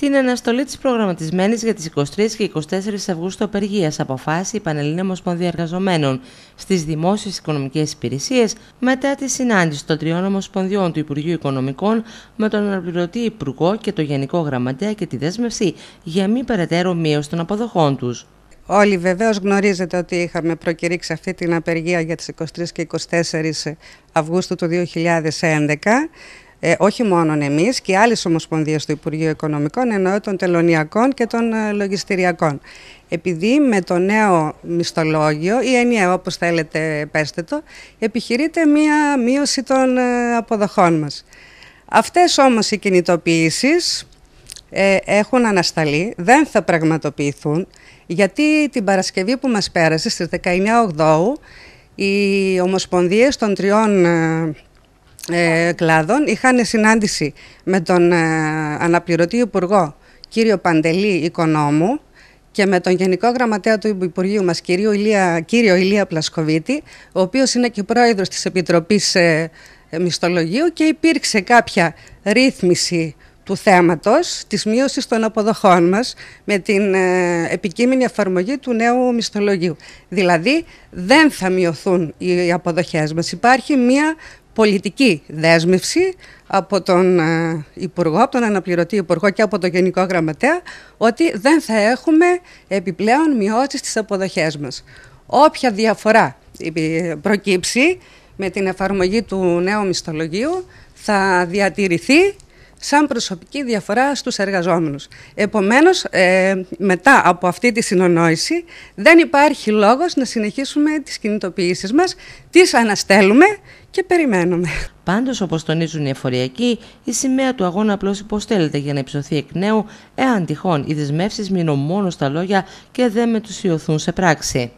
την αναστολή της προγραμματισμένης για τις 23 και 24 Αυγούστου απεργίας αποφάσισε η Πανελλήνια Ομοσπονδία Εργαζομένων στις δημόσιες οικονομικές υπηρεσίες μετά τη συνάντηση των τριών Ομοσπονδιών του Υπουργείου Οικονομικών με τον αναπληρωτή Υπουργό και το Γενικό Γραμματέα και τη δέσμευση για μη περαιτέρω μείωση των αποδοχών τους. Όλοι βεβαίως γνωρίζετε ότι είχαμε προκηρύξει αυτή την απεργία για τις 23 και 24 Αυγούστου του 2011 ε, όχι μόνο εμείς και άλλες ομοσπονδίες του Υπουργείου Οικονομικών εννοώ των τελωνιακών και των ε, λογιστηριακών. Επειδή με το νέο μισθολόγιο ή ενιαίο όπως θέλετε πέστε το επιχειρείται μία μείωση των ε, αποδοχών μας. Αυτές όμως οι κινητοποιήσεις ε, έχουν ανασταλεί, δεν θα πραγματοποιηθούν γιατί την Παρασκευή που μας πέρασε στις 19 Οκτώου, οι ομοσπονδίες των τριών ε, ε, κλάδων είχαν συνάντηση με τον ε, αναπληρωτή υπουργό κύριο Παντελή Οικονόμου και με τον Γενικό Γραμματέα του Υπουργείου μας, κύριο Ηλία, κύριο Ηλία Πλασκοβίτη, ο οποίος είναι και πρόεδρος της Επιτροπής ε, Μισθολογίου και υπήρξε κάποια ρύθμιση του θέματος της μείωσης των αποδοχών μας με την ε, επικείμενη εφαρμογή του νέου μισθολογίου. Δηλαδή δεν θα μειωθούν οι αποδοχές μας. Υπάρχει μια πολιτική δέσμευση από τον ε, Υπουργό, από τον Αναπληρωτή Υπουργό και από τον Γενικό Γραμματέα ότι δεν θα έχουμε επιπλέον μειώσεις στις αποδοχές μας. Όποια διαφορά προκύψει με την εφαρμογή του νέου μισθολογίου θα διατηρηθεί σαν προσωπική διαφορά στους εργαζόμενους. Επομένως, ε, μετά από αυτή τη συνονόηση, δεν υπάρχει λόγος να συνεχίσουμε τις κινητοποιήσεις μας, τις αναστέλουμε και περιμένουμε. Πάντως, όπως τονίζουν οι εφοριακοί, η σημαία του αγώνα απλώς υποστέλλεται για να υψωθεί εκ νέου, εάν τυχόν οι δεσμεύσεις μείνουν μόνο στα λόγια και δεν μετουσιωθούν σε πράξη.